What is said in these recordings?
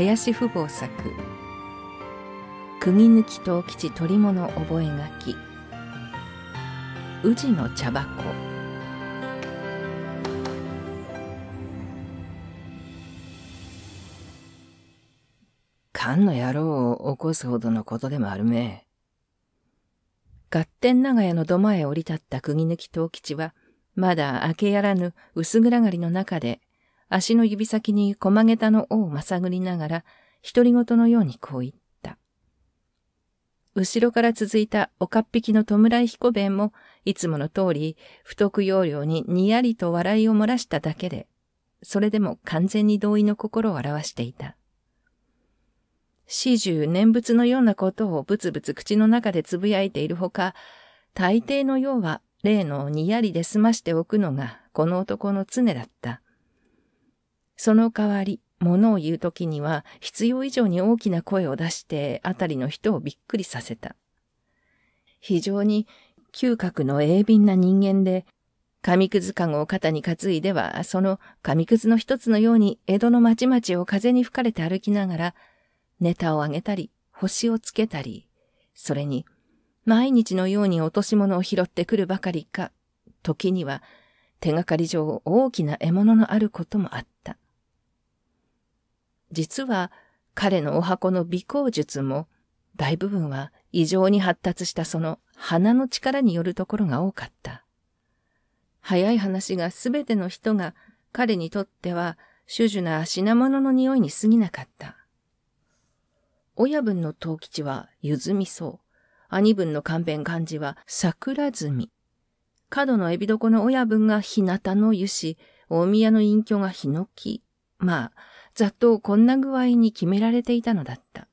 林父母作釘抜き藤吉鳥物覚書宇治の茶箱勘の野郎を起こすほどのことでもあるめ合点長屋の土間へ降り立った釘抜き藤吉はまだ明けやらぬ薄暗がりの中で足の指先に駒桁の尾をまさぐりながら、独り言のようにこう言った。後ろから続いたおかっぴきの弔い彦弁も、いつもの通り、不得要領ににやりと笑いを漏らしただけで、それでも完全に同意の心を表していた。始終念仏のようなことをぶつぶつ口の中でつぶやいているほか、大抵のようは例のにやりで済ましておくのがこの男の常だった。その代わり、物を言うときには必要以上に大きな声を出してあたりの人をびっくりさせた。非常に嗅覚の鋭敏な人間で、紙くずかごを肩に担いでは、その紙くずの一つのように江戸の町々を風に吹かれて歩きながら、ネタをあげたり、星をつけたり、それに、毎日のように落とし物を拾ってくるばかりか、時には手がかり上大きな獲物のあることもあった。実は彼のお箱の微光術も大部分は異常に発達したその鼻の力によるところが多かった。早い話が全ての人が彼にとっては種々な品物の匂いに過ぎなかった。親分の藤吉はゆずみそう。兄分の勘弁漢字は桜積み。角のエビ床の親分が日向の湯し、大宮の隠居が檜。まあ、ざっとこんな具合に決められていたのだった。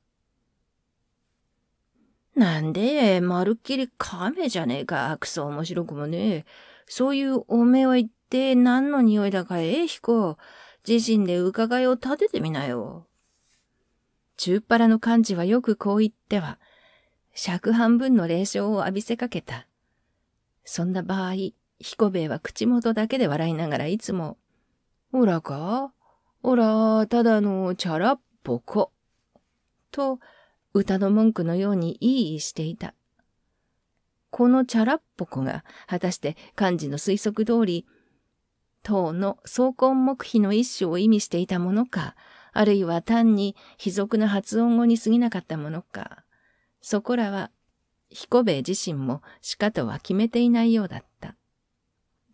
なんで、まるっきり亀じゃねえか、くそ面白くもねえ。そういうおめはって何の匂いだかええ、彦。自身で伺いを立ててみなよ。中っ腹の幹事はよくこう言っては、尺半分の霊障を浴びせかけた。そんな場合、彦兵衛は口元だけで笑いながらいつも、ほらかおら、ただのチャラっぽこ。と、歌の文句のようにいいしていた。このチャラっぽこが、果たして漢字の推測通り、唐の総根目秘の一種を意味していたものか、あるいは単に卑俗な発音語に過ぎなかったものか、そこらは、彦兵衛自身もしかとは決めていないようだった。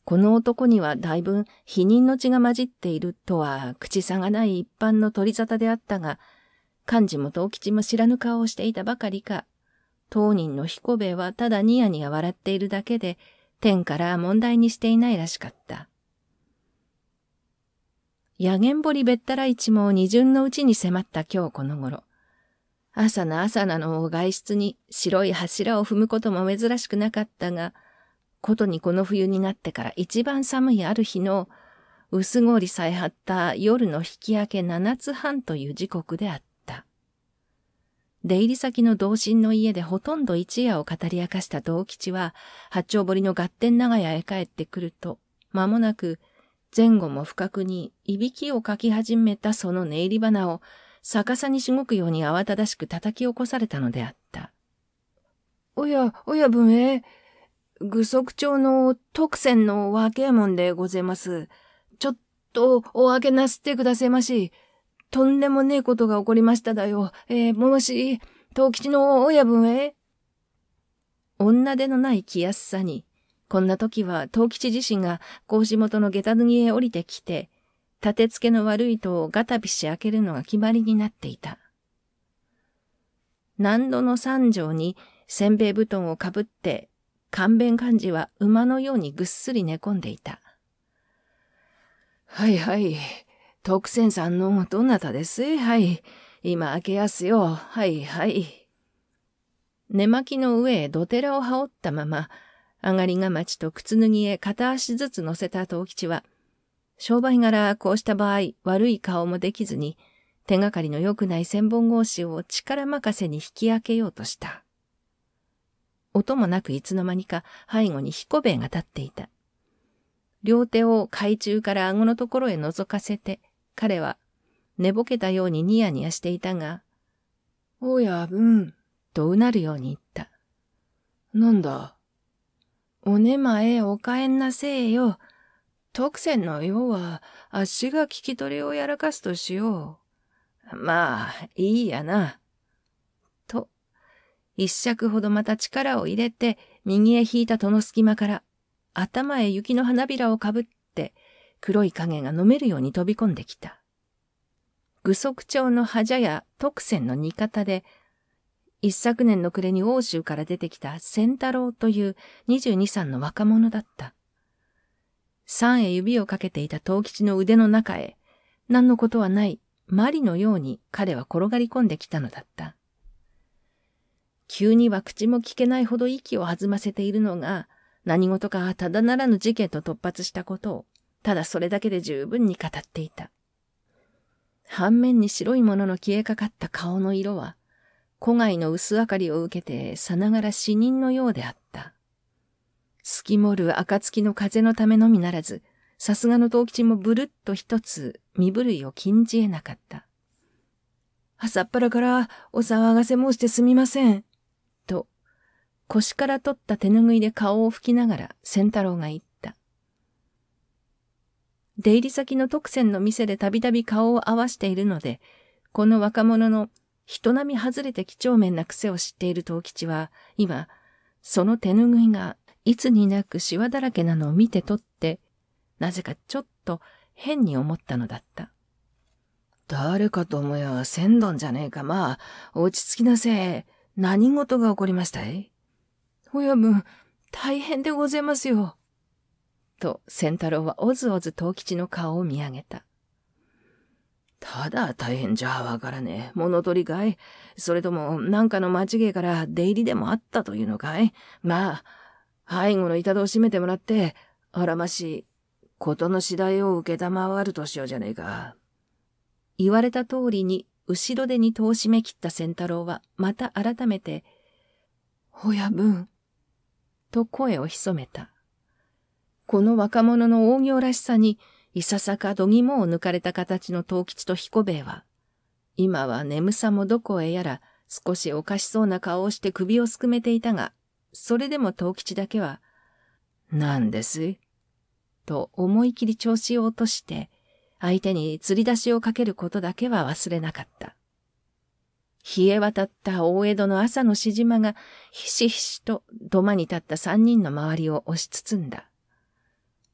この男にはだいぶ否認の血が混じっているとは口さがない一般の取り沙汰であったが、幹事も藤吉も知らぬ顔をしていたばかりか、当人の彦兵衛はただニヤニヤ笑っているだけで、天から問題にしていないらしかった。野ぼりべったら一も二巡のうちに迫った今日この頃、朝な朝なの外出に白い柱を踏むことも珍しくなかったが、ことにこの冬になってから一番寒いある日の薄氷さえ張った夜の引き明け七つ半という時刻であった。出入り先の同心の家でほとんど一夜を語り明かした道吉は、八丁堀の合点長屋へ帰ってくると、間もなく前後も不覚にいびきをかき始めたその寝入り花を逆さにしごくように慌ただしく叩き起こされたのであった。おや、おや、文英。具足町の特選の和もんでございます。ちょっとお開けなすってくださいまし。とんでもねえことが起こりましただよ。えー、もし、東吉の親分へ。女手のない気安さに、こんな時は東吉自身が格子元の下駄脱ぎへ降りてきて、立て付けの悪い戸をガタピシ開けるのが決まりになっていた。何度の三条にせんべい布団をかぶって勘弁漢字は馬のようにぐっすり寝込んでいた。はいはい。徳仙さんのどなたですはい。今開けやすよ。はいはい。寝巻きの上へ土寺を羽織ったまま、上がりがまちと靴脱ぎへ片足ずつ乗せた藤吉は、商売柄こうした場合悪い顔もできずに、手がかりの良くない千本格子を力任せに引き上げようとした。音もなくいつの間にか背後に彦兵衛が立っていた。両手を海中から顎のところへ覗かせて、彼は寝ぼけたようにニヤニヤしていたが、おやぶん、とうなるように言った。なんだ。おねまへお帰んなせえよ。特選の用は、あっしが聞き取りをやらかすとしよう。まあ、いいやな。一尺ほどまた力を入れて、右へ引いた戸の隙間から、頭へ雪の花びらをかぶって、黒い影が飲めるように飛び込んできた。具足町の覇者や特選の煮方で、一昨年の暮れに欧州から出てきた仙太郎という二十二歳の若者だった。三へ指をかけていた藤吉の腕の中へ、何のことはない、マリのように彼は転がり込んできたのだった。急には口も聞けないほど息を弾ませているのが、何事かただならぬ事件と突発したことを、ただそれだけで十分に語っていた。反面に白いものの消えかかった顔の色は、古外の薄明かりを受けてさながら死人のようであった。隙もる暁の風のためのみならず、さすがの藤吉もぶるっと一つ身震いを禁じ得なかった。朝っぱらからお騒がせ申してすみません。腰から取った手ぬぐいで顔を拭きながら仙太郎が言った。出入り先の特選の店でたびたび顔を合わしているので、この若者の人並み外れて几帳面な癖を知っている藤吉は、今、その手ぬぐいがいつになくシワだらけなのを見て取って、なぜかちょっと変に思ったのだった。誰かと思えば千丼じゃねえか。まあ、落ち着きなせい。何事が起こりましたいおや大変でございますよ。と、仙太郎はおずおず藤吉の顔を見上げた。ただ大変じゃわからねえ。物取りかいそれとも、なんかの間違いから出入りでもあったというのかいまあ、背後の板戸を閉めてもらって、あらまし、ことの次第を受けたまわるとしようじゃねえか。言われた通りに、後ろ手に戸を閉め切った仙太郎は、また改めて、親分、と声を潜めた。この若者の大行らしさに、いささかどぎもを抜かれた形の藤吉と彦兵衛は、今は眠さもどこへやら少しおかしそうな顔をして首をすくめていたが、それでも藤吉だけは、何ですと思い切り調子を落として、相手に釣り出しをかけることだけは忘れなかった。冷え渡った大江戸の朝のしじまがひしひしと土間に立った三人の周りを押し包んだ。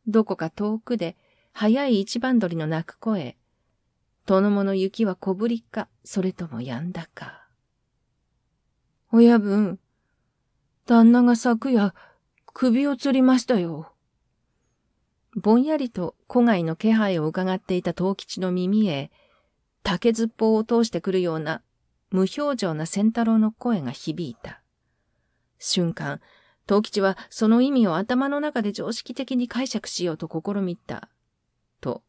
どこか遠くで早い一番鳥の鳴く声、殿もの雪は小ぶりか、それともやんだか。親分、旦那が昨夜首を吊りましたよ。ぼんやりと古外の気配を伺っていた藤吉の耳へ、竹ずっぽうを通してくるような無表情な仙太郎の声が響いた。瞬間、藤吉はその意味を頭の中で常識的に解釈しようと試みた。と、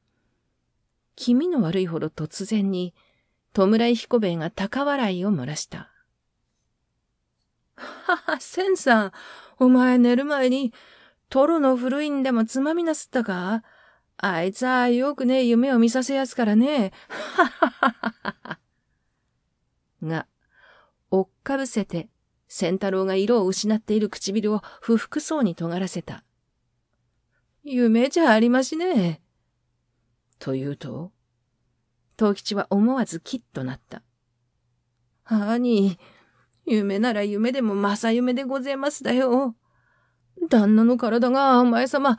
気味の悪いほど突然に、戸村彦兵衛が高笑いを漏らした。はは、千さん、お前寝る前に、トロの古いんでもつまみなすったかあいつはよくね、夢を見させやすからね。ははははは。が、追っかぶせて、仙太郎が色を失っている唇を不服そうに尖らせた。夢じゃありましねえ。と言うと、藤吉は思わずキッとなった。兄、夢なら夢でも正夢でございますだよ。旦那の体がお前様、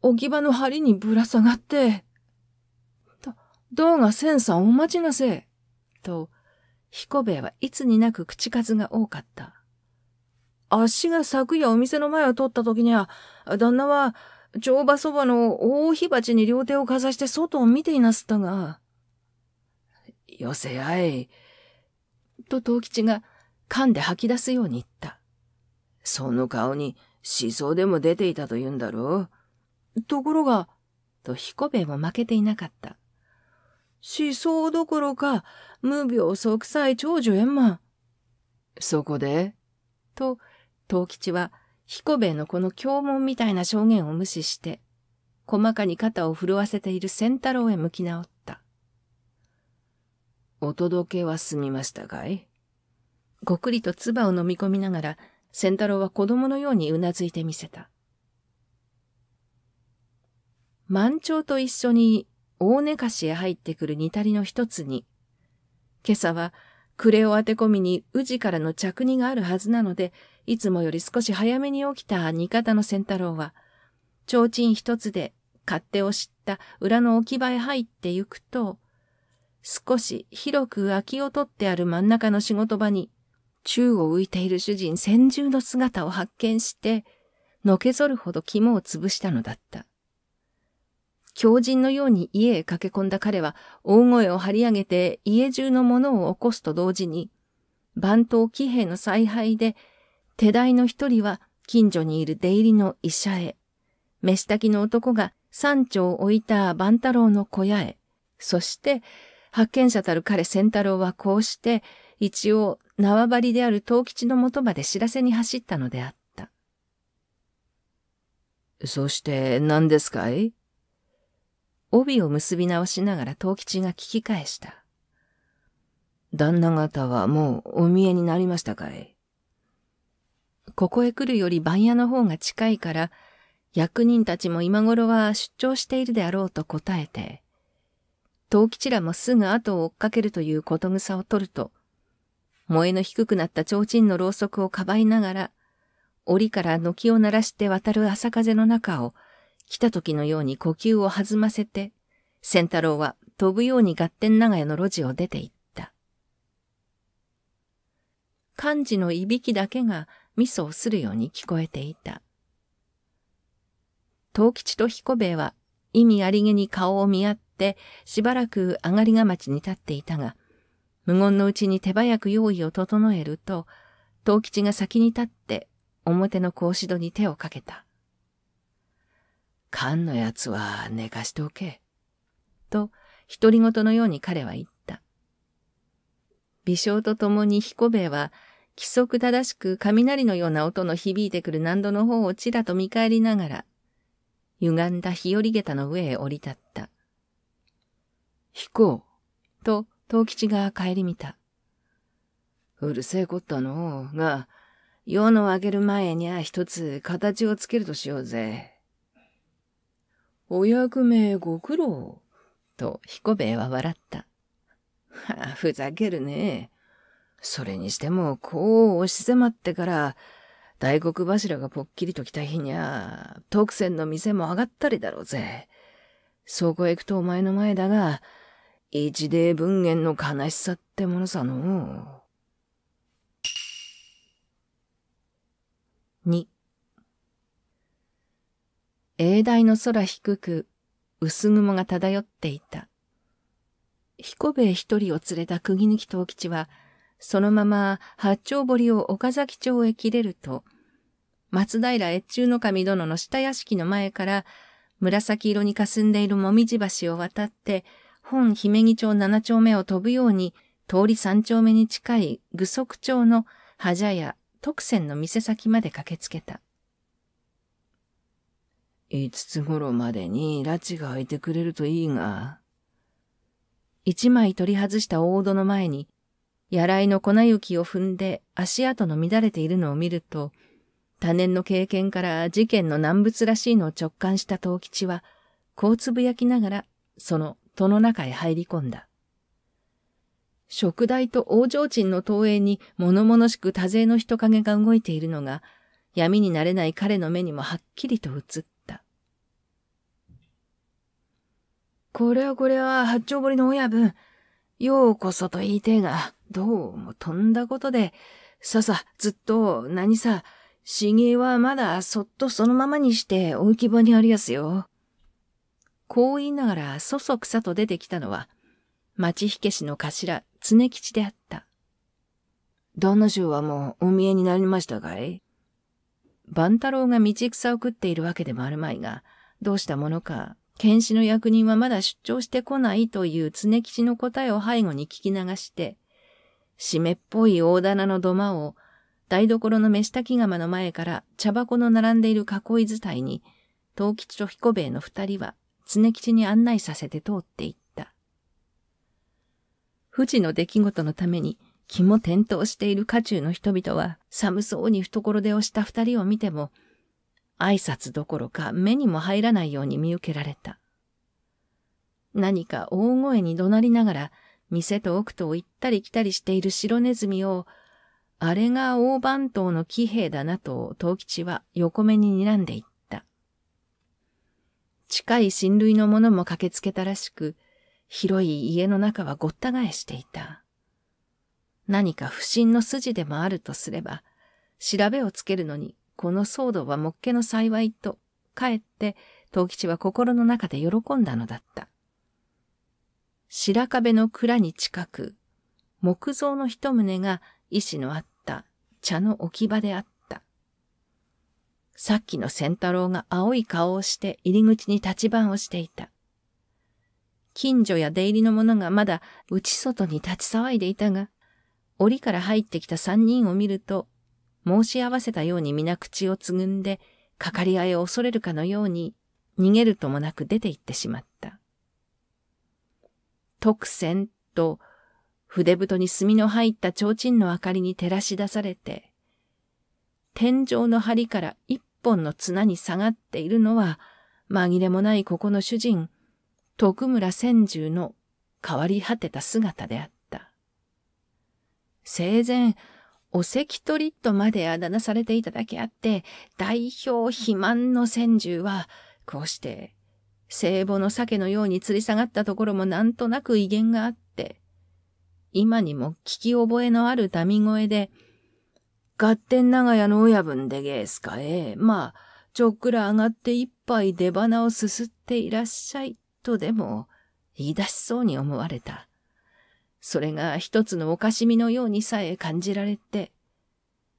置き場の針にぶら下がって。ど、どうが千さんお待ちなせと、彦兵衛はいつになく口数が多かった。足が昨夜お店の前を通った時には、旦那は、乗馬そばの大火鉢に両手をかざして外を見ていなすったが、寄せ合い。と藤吉が噛んで吐き出すように言った。その顔に思想でも出ていたと言うんだろう。ところが、と彦兵衛も負けていなかった。思想どころか、無病息災長寿円満。そこでと、藤吉は、彦兵衛のこの教文みたいな証言を無視して、細かに肩を震わせている仙太郎へ向き直った。お届けは済みましたかいごくりと唾を飲み込みながら、仙太郎は子供のようにうなずいてみせた。満潮と一緒に大根菓子へ入ってくる似たりの一つに、今朝は暮れを当て込みに宇治からの着荷があるはずなので、いつもより少し早めに起きた煮方の仙太郎は、提灯一つで勝手を知った裏の置き場へ入ってゆくと、少し広く空きを取ってある真ん中の仕事場に、宙を浮いている主人千従の姿を発見して、のけぞるほど肝を潰したのだった。狂人のように家へ駆け込んだ彼は、大声を張り上げて家中のものを起こすと同時に、番頭騎兵の采配で、手代の一人は近所にいる出入りの医者へ、飯炊きの男が山頂を置いた万太郎の小屋へ、そして、発見者たる彼仙太郎はこうして、一応縄張りである藤吉の元まで知らせに走ったのであった。そして何ですかい帯を結び直しながら藤吉が聞き返した。旦那方はもうお見えになりましたかいここへ来るより番屋の方が近いから、役人たちも今頃は出張しているであろうと答えて、藤吉らもすぐ後を追っかけるということぐさを取ると、萌えの低くなった提灯のろうそくをかばいながら、檻から軒を鳴らして渡る朝風の中を来た時のように呼吸を弾ませて、仙太郎は飛ぶように合点長屋の路地を出て行った。漢字のいびきだけが味噌をするように聞こえていた。東吉と彦兵衛は意味ありげに顔を見合って、しばらく上がりが町に立っていたが、無言のうちに手早く用意を整えると、東吉が先に立って表の格子戸に手をかけた。缶のやつは寝かしておけ。と、独り言のように彼は言った。微笑とともに彦兵衛は、規則正しく雷のような音の響いてくる難度の方をちらと見返りながら、歪んだ日和下駄の上へ降り立った。彦と、藤吉が帰り見た。うるせえこったのが、夜の上げる前にゃ一つ形をつけるとしようぜ。お役目ご苦労。と彦兵衛は笑った。はあ、ふざけるね。それにしても、こう押し迫ってから、大黒柱がぽっきりと来た日にゃ、特選の店も上がったりだろうぜ。そこへ行くとお前の前だが、一例文言の悲しさってものさの二。永大の空低く、薄雲が漂っていた。彦兵衛一人を連れた釘抜き藤吉は、そのまま八丁堀を岡崎町へ切れると、松平越中の神殿の下屋敷の前から、紫色に霞んでいるもみじ橋を渡って、本姫木町七丁目を飛ぶように、通り三丁目に近い具足町のはじゃや特選の店先まで駆けつけた。5つ頃までに拉致が開いてくれるといいが。一枚取り外した大戸の前に、やらいの粉雪を踏んで足跡の乱れているのを見ると、多年の経験から事件の難物らしいのを直感した陶吉は、こうつぶやきながら、その戸の中へ入り込んだ。食台と大提灯の投影に物々しく多勢の人影が動いているのが、闇になれない彼の目にもはっきりと映っこれはこれは八丁堀の親分、ようこそと言いてえが、どうも飛んだことで、ささ、ずっと、何さ、死芸はまだそっとそのままにして置き場にありやすよ。こう言いながら、そそくさと出てきたのは、町火消しの頭、常吉であった。旦那衆はもうお見えになりましたかい万太郎が道草を食っているわけでもあるまいが、どうしたものか剣士の役人はまだ出張してこないという常吉の答えを背後に聞き流して、湿っぽい大棚の土間を台所の飯炊き釜の前から茶箱の並んでいる囲い伝いに、東吉と彦兵衛の二人は常吉に案内させて通っていった。富士の出来事のために気も転倒している家中の人々は寒そうに懐で押した二人を見ても、挨拶どころか目にも入らないように見受けられた。何か大声に怒鳴りながら、店と奥とを行ったり来たりしている白ネズミを、あれが大番頭の騎兵だなと藤吉は横目に睨んでいった。近い親類の者も駆けつけたらしく、広い家の中はごった返していた。何か不審の筋でもあるとすれば、調べをつけるのにこの騒動はもっけの幸いと、かえって、藤吉は心の中で喜んだのだった。白壁の蔵に近く、木造の一棟が石のあった茶の置き場であった。さっきの仙太郎が青い顔をして入り口に立ち番をしていた。近所や出入りの者がまだ内外に立ち騒いでいたが、檻から入ってきた三人を見ると申し合わせたように皆口をつぐんで、かかり合いを恐れるかのように、逃げるともなく出て行ってしまった。特選と、筆太に墨の入った提灯の明かりに照らし出されて、天井の梁から一本の綱に下がっているのは、紛れもないここの主人、徳村千住の変わり果てた姿であった。生前、お関取とまであだ名されていただけあって、代表肥満の千獣は、こうして、聖母の鮭のように吊り下がったところもなんとなく威厳があって、今にも聞き覚えのある民声で、合点長屋の親分でげえすかええ、まあ、ちょっくら上がって一杯出花をすすっていらっしゃい、とでも、言い出しそうに思われた。それが一つのおかしみのようにさえ感じられて、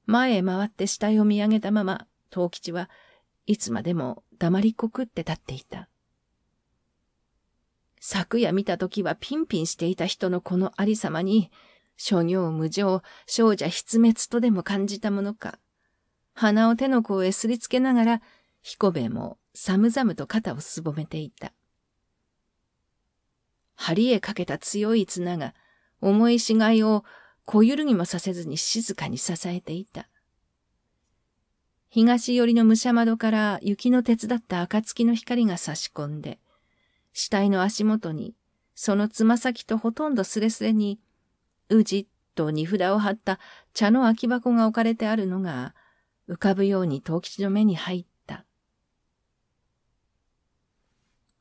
前へ回って死体を見上げたまま、藤吉はいつまでも黙りこくって立っていた。昨夜見た時はピンピンしていた人のこのありさまに、諸行無常、少女必滅とでも感じたものか。鼻を手の甲へすりつけながら、彦兵衛も寒々と肩をすぼめていた。針へかけた強い綱が重いしがいを小揺るぎもさせずに静かに支えていた。東寄りの武者窓から雪の手伝った暁の光が差し込んで、死体の足元に、そのつま先とほとんどすれすれに、うじっと荷札を貼った茶の空き箱が置かれてあるのが、浮かぶように藤吉の目に入った。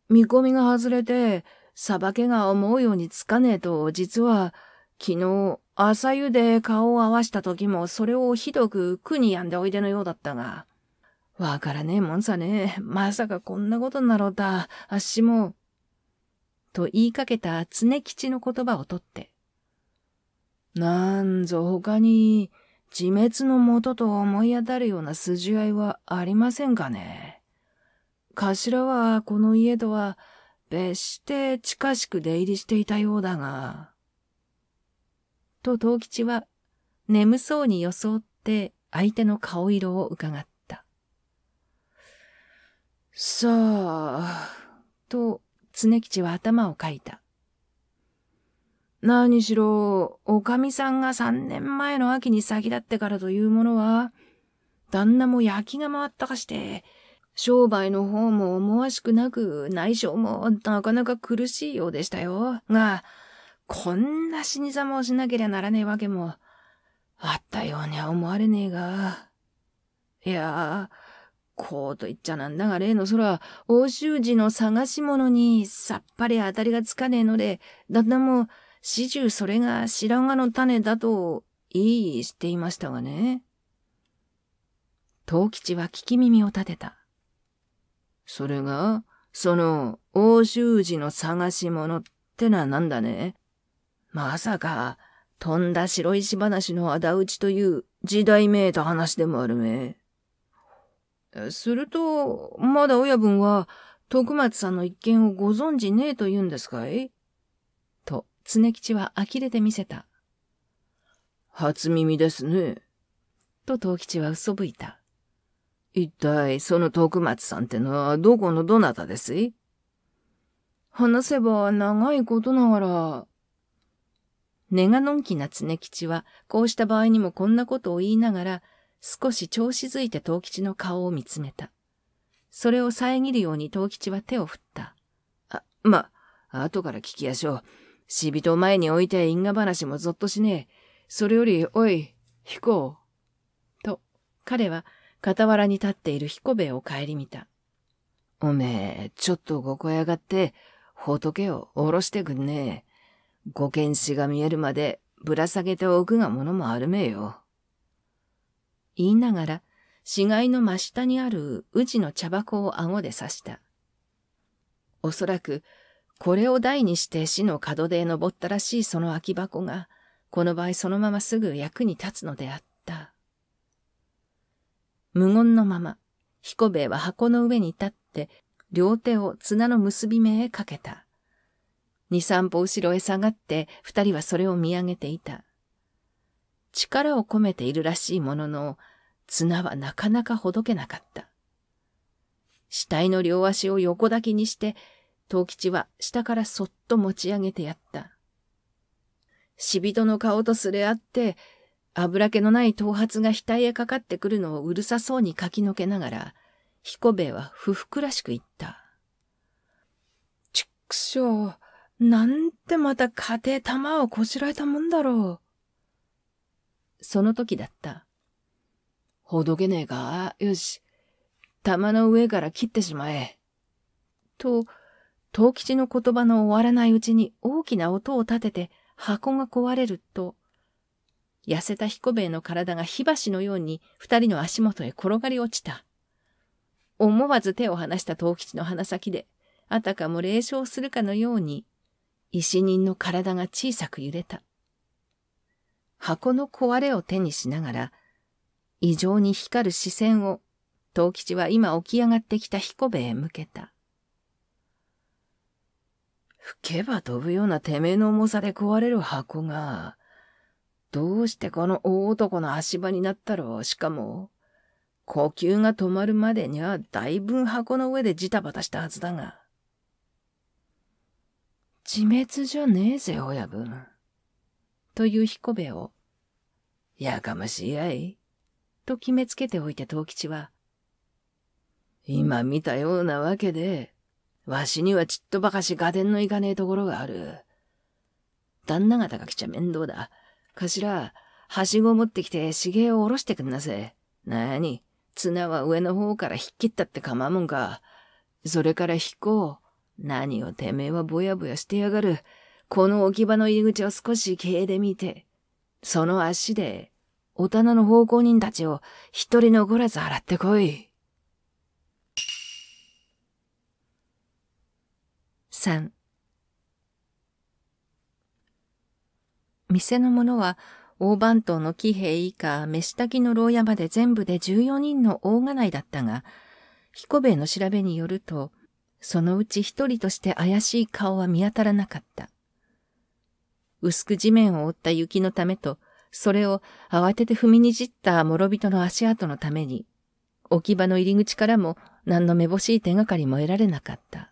見込みが外れて、裁けが思うようにつかねえと、実は、昨日、朝湯で顔を合わした時も、それをひどく苦に病んでおいでのようだったが。わからねえもんさね。まさかこんなことになろうた。あっしも。と言いかけた常吉の言葉をとって。なんぞ他に、自滅のもとと思い当たるような筋合いはありませんかね。頭はこの家とは別して近しく出入りしていたようだが。と藤吉は眠そうに装って相手の顔色を伺った。さあ、と常吉は頭をかいた。何しろ、おかみさんが三年前の秋に先立ってからというものは、旦那も焼きが回ったかして、商売の方も思わしくなく、内緒もなかなか苦しいようでしたよ。が、こんな死に様をしなけりゃならねえわけも、あったようには思われねえが。いやこうと言っちゃなんだが例の空、欧州寺の探し物にさっぱり当たりがつかねえので、だんだんもう、始終それが白髪の種だと、いいしていましたがね。藤吉は聞き耳を立てた。それが、その、欧州寺の探し物ってのはなんだねまさか、とんだ白石話の仇討ちという時代めいた話でもあるめ。すると、まだ親分は、徳松さんの一件をご存じねえと言うんですかいと、常吉は呆れて見せた。初耳ですね。と藤吉は嘘吹いた。一体その徳松さんってのはどこのどなたですい話せば長いことながら。根がのんきな常吉は、こうした場合にもこんなことを言いながら、少し調子づいて藤吉の顔を見つめた。それを遮るように藤吉は手を振った。あ、まあ、後から聞きやしょう。死人を前に置いて因果話もぞっとしねえ。それより、おい、飛行。と、彼は傍らに立っている彦兵衛を顧みた。おめえ、ちょっとここへ上がって、仏を下ろしてくんねえ。ご剣士が見えるまでぶら下げておくがものもあるめえよ。言いながら、死骸の真下にある宇治の茶箱を顎で刺した。おそらく、これを台にして死の門で登ったらしいその空き箱が、この場合そのまますぐ役に立つのであった。無言のまま、彦兵衛は箱の上に立って、両手を綱の結び目へかけた。二三歩後ろへ下がって、二人はそれを見上げていた。力を込めているらしいものの、綱はなかなかほどけなかった。死体の両足を横抱きにして、藤吉は下からそっと持ち上げてやった。死人の顔とすれ合って、油気のない頭髪が額へかかってくるのをうるさそうに書きのけながら、彦兵衛は不服らしく言った。ちくしょう、なんてまた家庭玉をこしらえたもんだろう。その時だった。ほどけねえかよし。玉の上から切ってしまえ。と、藤吉の言葉の終わらないうちに大きな音を立てて箱が壊れると、痩せた彦兵衛の体が火箸のように二人の足元へ転がり落ちた。思わず手を離した藤吉の鼻先で、あたかも霊笑するかのように、石人の体が小さく揺れた。箱の壊れを手にしながら、異常に光る視線を、藤吉は今起き上がってきた彦兵衛へ向けた。吹けば飛ぶようなてめえの重さで壊れる箱が、どうしてこの大男の足場になったろう。しかも、呼吸が止まるまでにはだいぶ箱の上でジタバタしたはずだが。自滅じゃねえぜ、親分。という彦兵衛を、やかましいやい。と決めつけておいて藤吉は、今見たようなわけで、わしにはちっとばかし合点のいかねえところがある。旦那方が来ちゃ面倒だ。頭、はしご持ってきて、茂げを下ろしてくんなぜ。なに、綱は上の方から引っ切ったって構まもんか。それから引こう。何をてめえはぼやぼやしてやがる。この置き場の入り口を少し経で見て、その足で、お棚の奉公人たちを一人残らず洗ってこい。三。店の者は大番頭の騎兵以下、飯炊きの牢屋まで全部で14人の大金井だったが、彦兵衛の調べによると、そのうち一人として怪しい顔は見当たらなかった。薄く地面を覆った雪のためと、それを慌てて踏みにじった諸人の足跡のために、置き場の入り口からも何の目ぼしい手がかりも得られなかった。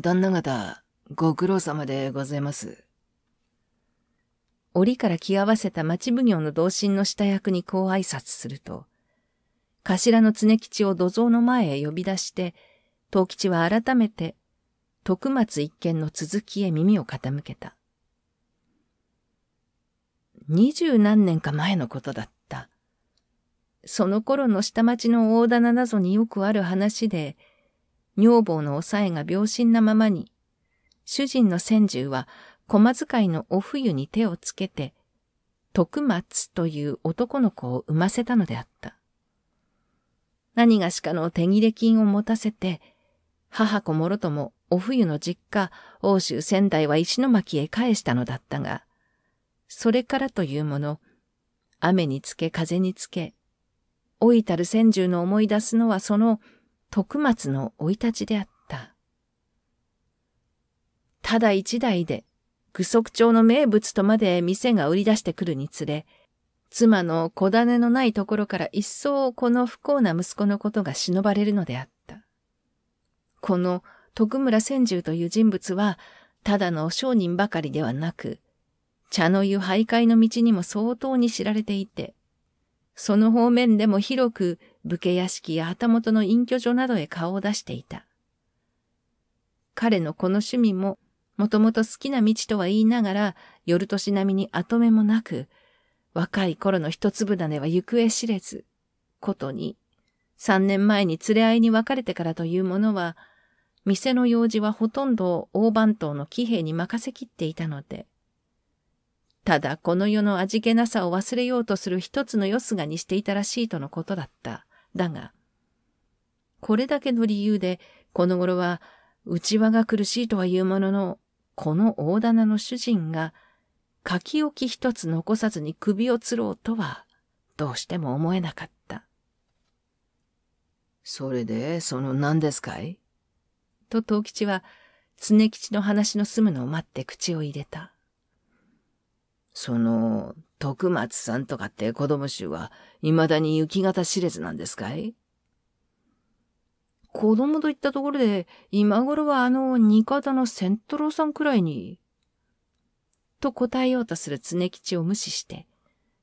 旦那方、ご苦労様でございます。折から着合わせた町奉行の同心の下役にこう挨拶すると、頭の常吉を土蔵の前へ呼び出して、藤吉は改めて、徳松一軒の続きへ耳を傾けた。二十何年か前のことだった。その頃の下町の大棚などによくある話で、女房のおさえが病心なままに、主人の千住は駒使いのお冬に手をつけて、徳松という男の子を産ませたのであった。何がしかの手切れ金を持たせて、母子もろともお冬の実家、欧州仙台は石巻へ返したのだったが、それからというもの、雨につけ風につけ、老いたる千住の思い出すのはその徳松の老いたちであった。ただ一代で具足町の名物とまで店が売り出してくるにつれ、妻の小種のないところから一層この不幸な息子のことが忍ばれるのであった。この徳村千住という人物は、ただの商人ばかりではなく、茶の湯徘徊の道にも相当に知られていて、その方面でも広く武家屋敷や旗本の隠居所などへ顔を出していた。彼のこの趣味ももともと好きな道とは言いながら、夜年並みに後目もなく、若い頃の一粒種は行方知れず、ことに、三年前に連れ合いに別れてからというものは、店の用事はほとんど大番頭の騎兵に任せきっていたので、ただこの世の味気なさを忘れようとする一つのよすがにしていたらしいとのことだった。だが、これだけの理由で、この頃は内輪が苦しいとは言うものの、この大棚の主人が、書き置き一つ残さずに首を吊ろうとは、どうしても思えなかった。それで、その何ですかいと藤吉は、常吉の話の済むのを待って口を入れた。その、徳松さんとかって子供衆は、未だに行方知れずなんですかい子供といったところで、今頃はあの味方のセントロさんくらいに。と答えようとする常吉を無視して、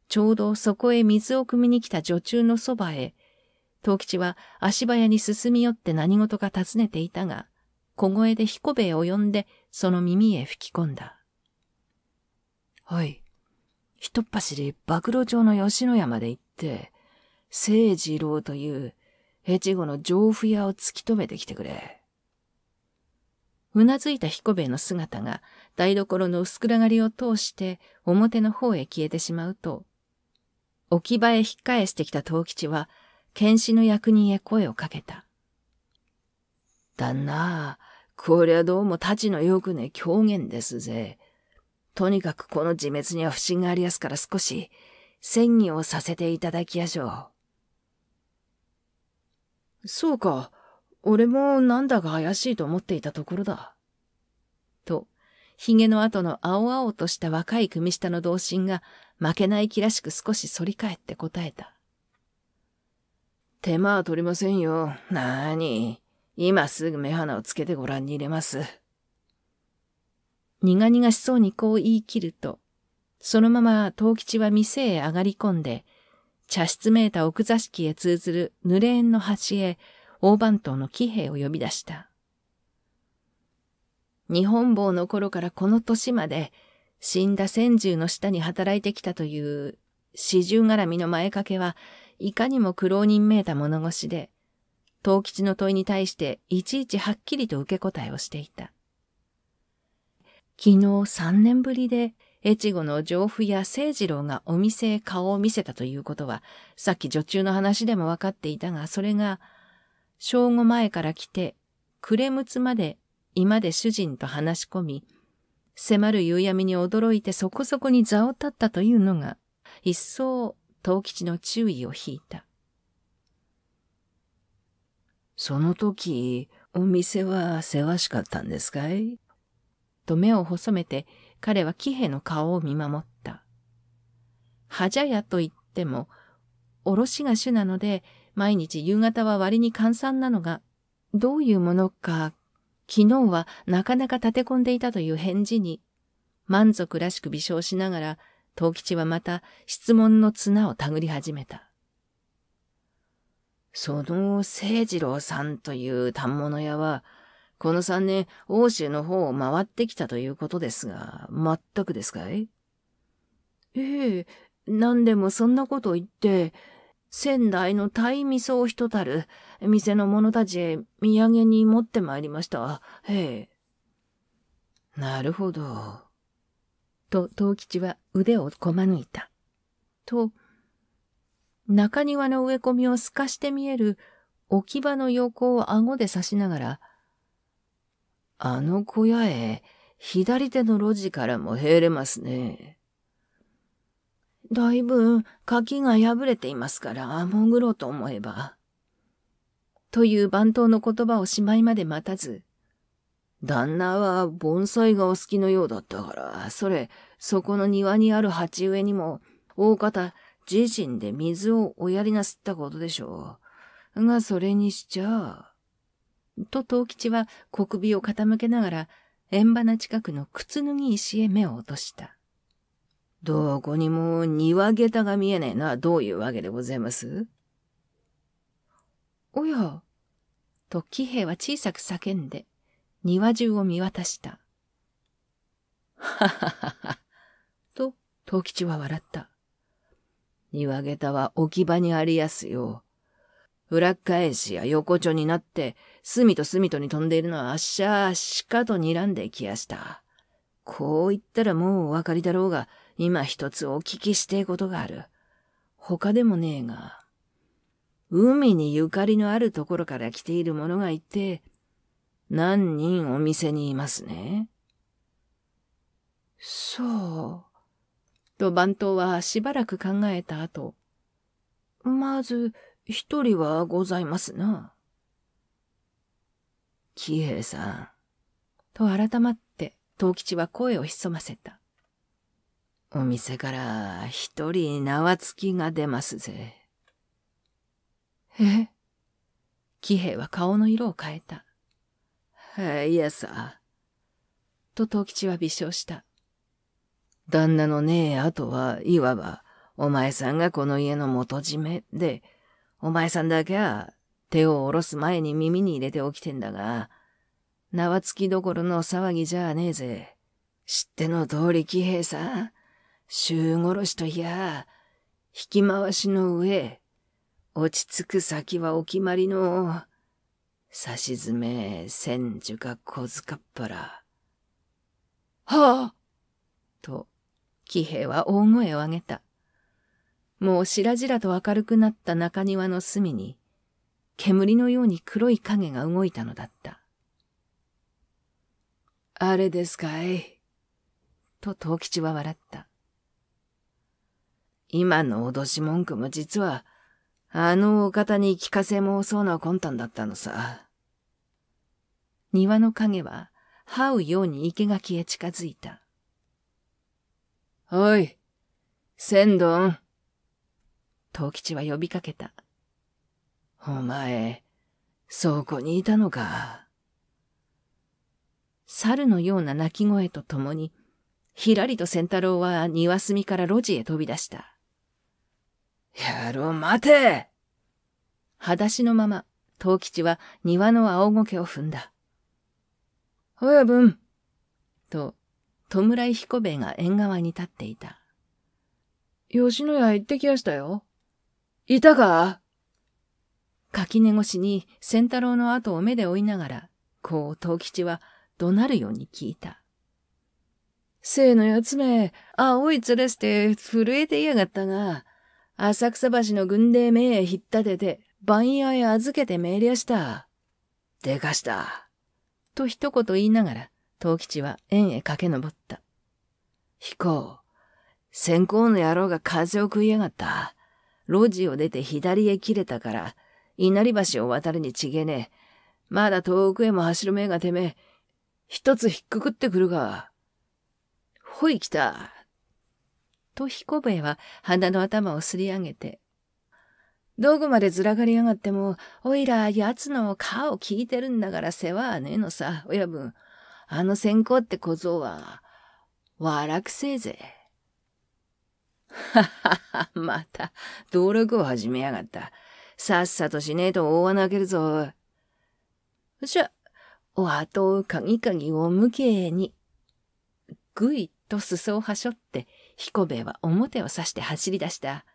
ちょうどそこへ水を汲みに来た女中のそばへ、藤吉は足早に進み寄って何事か尋ねていたが、小声で彦兵衛を呼んで、その耳へ吹き込んだ。はい。一っ走り、曝露町の吉野山で行って、聖二郎という越後の上夫屋を突き止めてきてくれ。うなずいた彦兵衛の姿が台所の薄暗がりを通して表の方へ消えてしまうと、置き場へ引っ返してきた藤吉は、剣士の役人へ声をかけた。旦那、こりゃどうも太刀のよくね狂言ですぜ。とにかくこの自滅には不信がありやすから少し、戦議をさせていただきやしょう。そうか。俺もなんだか怪しいと思っていたところだ。と、髭の後の青々とした若い組下の同心が負けない気らしく少し反り返って答えた。手間は取りませんよ。なーに。今すぐ目鼻をつけてご覧に入れます。苦々しそうにこう言い切ると、そのまま藤吉は店へ上がり込んで、茶室めいた奥座敷へ通ずる濡れ縁の端へ、大番頭の騎兵を呼び出した。日本坊の頃からこの年まで、死んだ千獣の下に働いてきたという、四十絡みの前掛けは、いかにも苦労人めいた物腰で、藤吉の問いに対していちいちはっきりと受け答えをしていた。昨日三年ぶりで越後の丈婦や聖次郎がお店へ顔を見せたということは、さっき女中の話でも分かっていたが、それが、正午前から来て、暮れつまで居で主人と話し込み、迫る夕闇に驚いてそこそこに座を立ったというのが、一層、藤吉の注意を引いた。その時、お店はせわしかったんですかいと目を細めて、彼は喜兵衛の顔を見守った。はじゃやと言っても、おろしが主なので、毎日夕方は割に換算なのが、どういうものか、昨日はなかなか立て込んでいたという返事に、満足らしく微笑しながら、藤吉はまた質問の綱を手繰り始めた。その聖二郎さんという反物屋は、この3年、欧州の方を回ってきたということですが、全くですかいええ、何でもそんなこと言って、仙台の鯛味噌をとたる、店の者たちへ土産に持ってまいりました。ええ。なるほど。と、藤吉は腕をこまぬいた。と、中庭の植え込みを透かして見える置き場の横を顎で刺しながら、あの小屋へ左手の路地からも入れますね。だいぶ柿が破れていますから潜ろうと思えば。という番頭の言葉をしまいまで待たず、旦那は盆栽がお好きのようだったから、それ、そこの庭にある鉢植えにも、大方自身で水をおやりなすったことでしょう。が、それにしちゃと藤吉は小首を傾けながら、縁花近くの靴脱ぎ石へ目を落とした。どこにも庭下駄が見えねえのはどういうわけでございますおや、と喜兵衛は小さく叫んで、庭中を見渡した。はははは、と、藤吉は笑った。庭下駄は置き場にありやすよ。裏返しや横丁になって、隅と隅とに飛んでいるのはあっしゃあしかと睨んできやした。こう言ったらもうお分かりだろうが、今一つお聞きしてことがある。他でもねえが、海にゆかりのあるところから来ている者がいて、何人お店にいますね。そう。と番頭はしばらく考えた後、まず一人はございますな。喜衛さん。と改まって藤吉は声を潜ませた。お店から一人縄付きが出ますぜ。え喜衛は顔の色を変えた。はい、やさ。と藤吉は微笑した。旦那のねえとはいわばお前さんがこの家の元締めで、お前さんだけは手を下ろす前に耳に入れて起きてんだが、縄付きどころの騒ぎじゃねえぜ。知っての通り騎兵さん、衆殺しといや、引き回しの上、落ち着く先はお決まりの、差し詰め、千樹か小塚っ腹。はあと、騎兵は大声を上げた。もう白々と明るくなった中庭の隅に、煙のように黒い影が動いたのだった。あれですかいと藤吉は笑った。今の脅し文句も実は、あのお方に聞かせもそうな魂胆だったのさ。庭の影は、這うように生垣へ近づいた。おい、千丼。藤吉は呼びかけた。お前、そこにいたのか。猿のような鳴き声とともに、ひらりと仙太郎は庭隅から路地へ飛び出した。や郎待て裸足のまま、藤吉は庭の青苔を踏んだ。親分と、弔い彦兵衛が縁側に立っていた。吉野家行ってきやしたよ。いたか垣根越しに仙太郎の後を目で追いながら、こう藤吉は怒鳴るように聞いた。生のやつめ、青い連れして震えていやがったが、浅草橋の軍令名へ引っ立てて、番屋へ預けて命令した。でかした。と一言言いながら、藤吉は縁へ駆け上った。飛行。先行の野郎が風を食いやがった。路地を出て左へ切れたから、稲荷橋を渡るにちげねえ。まだ遠くへも走る目がてめえ、一つひっくくってくるが。ほい来た。と彦兵衛は鼻の頭をすり上げて、どこまでずらがりやがっても、おいら奴の顔を聞いてるんだから世話はねえのさ、親分。あの先行って小僧は、笑くせえぜ。ははは、また、道力を始めやがった。さっさとしねえと大穴開けるぞ。じゃ、お後をかぎかぎを向けに。ぐいっと裾をはしょって、彦兵衛は表を刺して走り出した。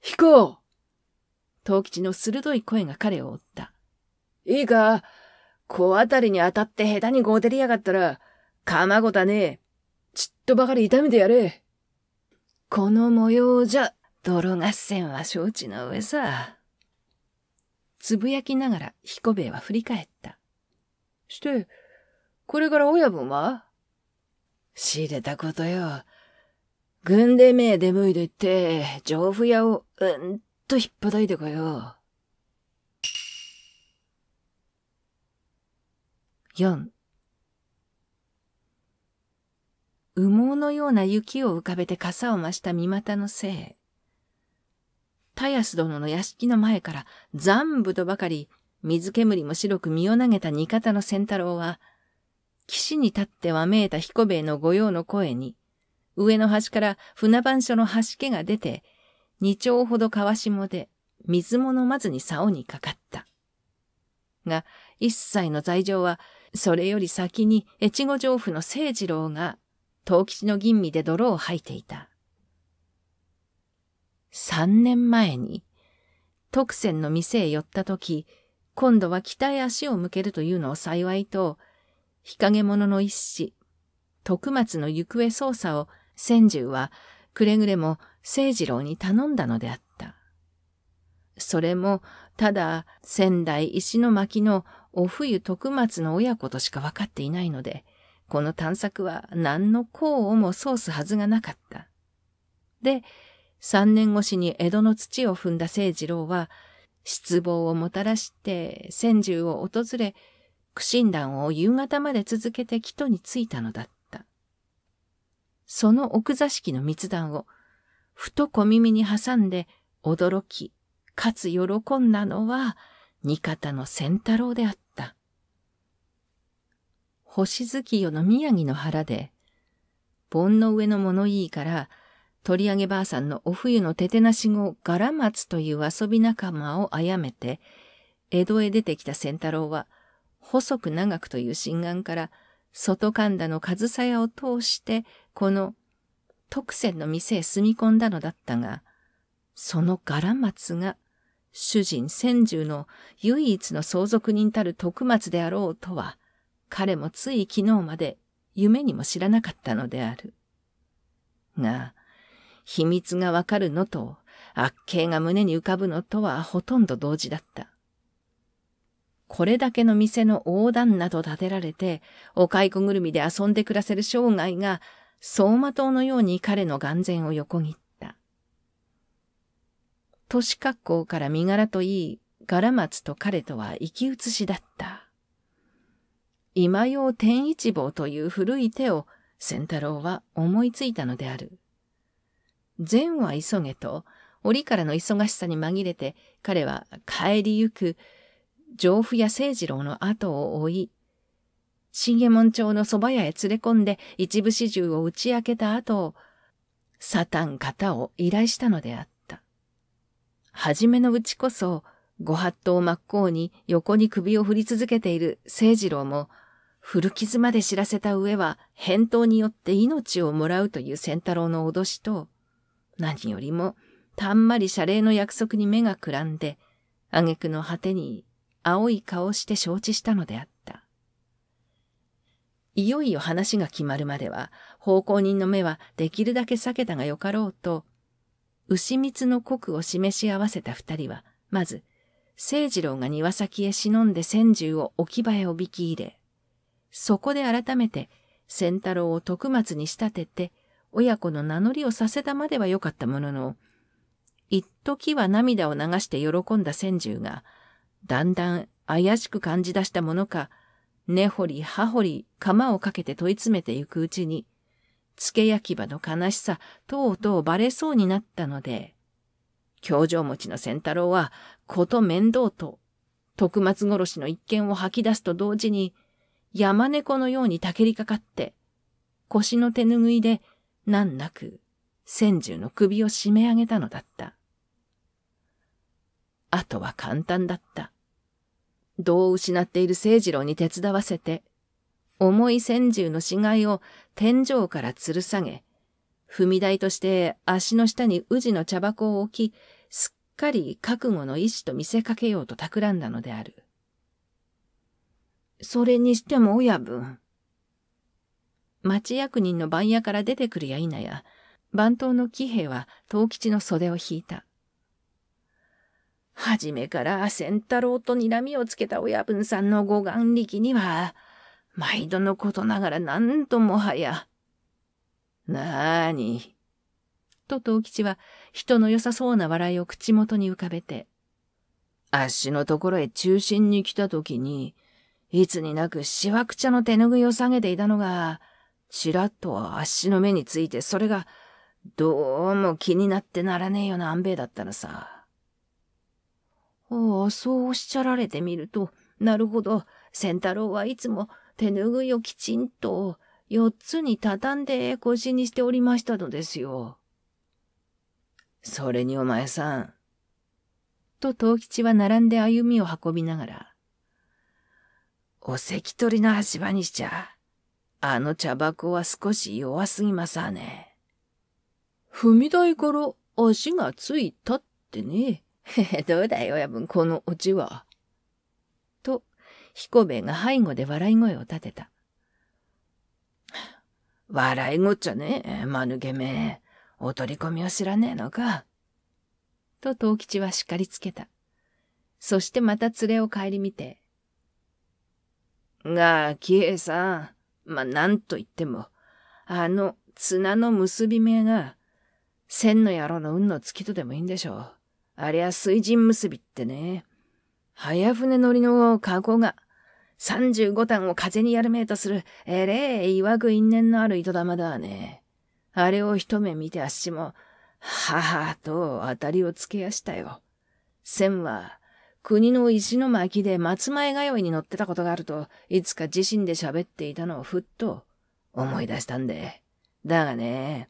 彦藤吉の鋭い声が彼を追った。いいか、小あたりに当たって下手にごてりやがったら、かまごたねえ。ちっとばかり痛めてやれ。この模様じゃ、泥合戦は承知の上さ。つぶやきながら彦兵衛は振り返った。して、これから親分は仕入れたことよ。軍でめえ出向いでいって、丈夫屋をうんと引っ叩いてこよう。4羽毛のような雪を浮かべて傘を増した三股のせい。ヤス殿の屋敷の前から残部とばかり水煙も白く身を投げた味方の仙太郎は、岸に立ってわめいた彦兵衛の御用の声に、上の端から船番所の端家が出て、二丁ほど川下で水も飲まずに竿にかかった。が、一切の罪状は、それより先に越後城府の清次郎が、東吉の吟味で泥を吐いていた。3年前に、特選の店へ寄った時、今度は北へ足を向けるというのを幸いと、日陰者の一子、徳松の行方捜査を千住はくれぐれも聖次郎に頼んだのであった。それも、ただ仙台石巻のお冬徳松の親子としか分かっていないので、この探索は何の功をも奏すはずがなかった。で、三年越しに江戸の土を踏んだ聖二郎は、失望をもたらして千住を訪れ、苦心談を夕方まで続けて木戸に着いたのだった。その奥座敷の密談を、ふと小耳に挟んで驚き、かつ喜んだのは、二方の仙太郎であった。星月夜の宮城の腹で、盆の上の物言いから、取り上げばあさんのお冬のててなし後、ガラマツという遊び仲間をあやめて、江戸へ出てきた仙太郎は、細く長くという心眼から、外神田の上さやを通して、この徳仙の店へ住み込んだのだったが、そのガラマツが、主人千住の唯一の相続人たる徳松であろうとは、彼もつい昨日まで夢にも知らなかったのである。が、秘密がわかるのと、悪っが胸に浮かぶのとはほとんど同時だった。これだけの店の横断など立てられて、お蚕ぐるみで遊んで暮らせる生涯が、走馬灯のように彼の眼前を横切った。都市格好から身柄といい、柄松と彼とは生き写しだった。今用天一坊という古い手を、仙太郎は思いついたのである。善は急げと、折からの忙しさに紛れて彼は帰りゆく丈夫や清次郎の後を追い、新右門町の蕎麦屋へ連れ込んで一部始終を打ち明けた後、サタン方を依頼したのであった。はじめのうちこそ、ご法度を真っ向に横に首を振り続けている清次郎も、古傷まで知らせた上は返答によって命をもらうという仙太郎の脅しと、何よりも、たんまり謝礼の約束に目がくらんで、挙句の果てに青い顔して承知したのであった。いよいよ話が決まるまでは、奉公人の目はできるだけ避けたがよかろうと、牛蜜の刻を示し合わせた二人は、まず、聖次郎が庭先へ忍んで千獣を置き場へおびき入れ、そこで改めて、仙太郎を徳松に仕立てて、親子の名乗りをさせたまではよかったものの、一時は涙を流して喜んだ千住が、だんだん怪しく感じ出したものか、根掘り葉掘り釜をかけて問い詰めてゆくうちに、付け焼き場の悲しさ、とうとうバレそうになったので、教場持ちの仙太郎は、こと面倒と、徳松殺しの一件を吐き出すと同時に、山猫のように竹りかかって、腰の手ぬぐいで難なく千住の首を締め上げたのだった。あとは簡単だった。どう失っている聖次郎に手伝わせて、重い千住の死骸を天井から吊る下げ、踏み台として足の下に宇治の茶箱を置き、すっかり覚悟の意志と見せかけようと企んだのである。それにしても親分、町役人の番屋から出てくるや否や、番頭の喜兵衛は藤吉の袖を引いた。はじめから仙太郎と睨みをつけた親分さんのご眼力には、毎度のことながら何ともはや。なーに。と藤吉は人の良さそうな笑いを口元に浮かべて、あっしのところへ中心に来たときに、いつになくしわくちゃの手ぬぐいを下げていたのが、ちらっと足の目について、それが、どうも気になってならねえような安兵衛だったのさ。ああ、そうおっしゃられてみると、なるほど、仙太郎はいつも手ぬぐいをきちんと四つに畳んで腰にしておりましたのですよ。それにお前さん。と藤吉は並んで歩みを運びながら、お関取りの足場にしちゃ、あの茶箱は少し弱すぎますわね。踏み台から足がついたってね。どうだや親分、このオチは。と、彦兵衛が背後で笑い声を立てた。笑いごっちゃね、まぬけめ。お取り込みを知らねえのか。と藤吉はしっかりつけた。そしてまた連れを顧みて。があ、喜さん。まあ、なんと言っても、あの綱の結び目が、千の野郎の運の月とでもいいんでしょう。ありゃ水神結びってね。早船乗りの加工が、三十五単を風にやるめえとする、えれえ曰く因縁のある糸玉だわね。あれを一目見てあっしも、ははと当たりをつけやしたよ。千は、国の石巻で松前通いに乗ってたことがあると、いつか自身で喋っていたのをふっと思い出したんで。だがね、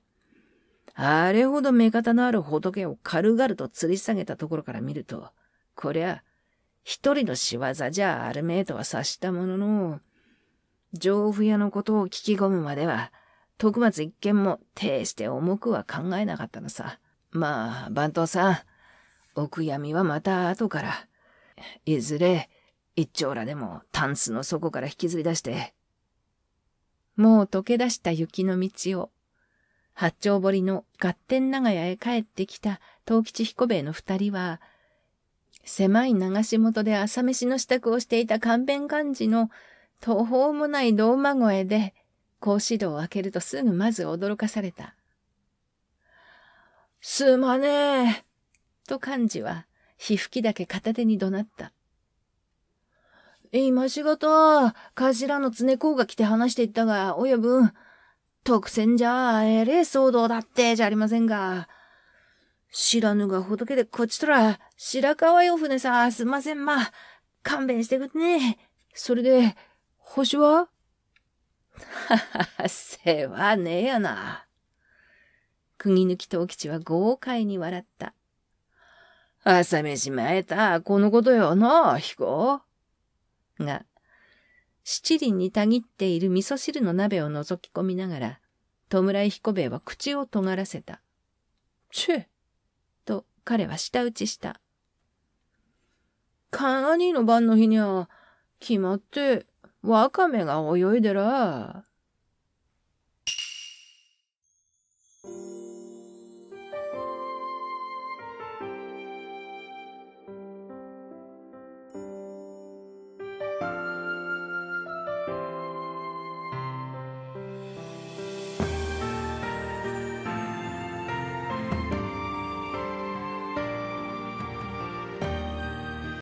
あれほど目方のある仏を軽々と吊り下げたところから見ると、こりゃ、一人の仕業じゃあるめえとは察したものの、上婦屋のことを聞き込むまでは、徳松一件も呈して重くは考えなかったのさ。まあ、番頭さん、お悔やみはまた後から。いずれ、一丁羅でもタンスの底から引きずり出して。もう溶け出した雪の道を、八丁堀の合点長屋へ帰ってきた東吉彦兵衛の二人は、狭い流し元で朝飯の支度をしていた勘弁漢字の途方もない道間声で、格子戸を開けるとすぐまず驚かされた。すまねえ、と幹事は、火吹きだけ片手に怒鳴った。今仕事、頭の常公が来て話していったが、親分、特選じゃ、あ、えれ騒動だってじゃありませんが、知らぬが仏でこっちとら、白川よ船さ、すんませんま、勘弁してくねそれで、星はははは、世話ねえやな。釘抜き藤吉は豪快に笑った。朝飯前た、このことよの、彦。が、七輪にたぎっている味噌汁の鍋を覗き込みながら、弔い彦兵衛は口を尖らせた。チェと彼は舌打ちした。かニーの晩の日には、決まって、わかめが泳いでら。